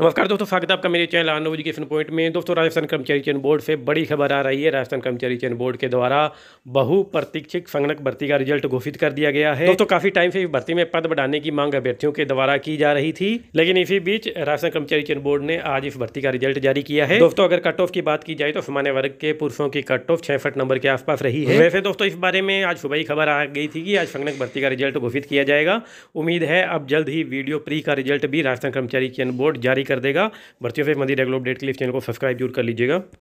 नमस्कार दोस्तों स्वागत है आपका मेरे चैनल आनंद एजुकेशन पॉइंट में दोस्तों राजस्थान कर्मचारी चयन बोर्ड से बड़ी खबर आ रही है राजस्थान कर्मचारी चयन बोर्ड के द्वारा बहुप्रतीक्षित संगणक भर्ती का रिजल्ट घोषित कर दिया गया है दोस्तों काफी टाइम से इस भर्ती में पद बढ़ाने की मांग अभ्यर्थियों के द्वारा की जा रही थी लेकिन इसी बीच राजस्थान कर्मचारी चयन बोर्ड ने आज इस भर्ती का रिजल्ट जारी किया है दोस्तों अगर कट ऑफ की बात की जाए तो सामान्य वर्ग के पुरुषों की कट ऑफ छियासठ नंबर के आसपास रही है वैसे दोस्तों इस बारे में आज सुबह ही खबर आ गई थी कि आज संगणक भर्ती का रिजल्ट घोषित किया जाएगा उम्मीद है अब जल्द ही वीडियो प्री का रिजल्ट भी राजस्थान कर्मचारी चयन बोर्ड जारी कर देगा भर्ती ऑफ मंदिर रेगुलर अपडेट के लिए चैनल को सब्सक्राइब जरूर कर लीजिएगा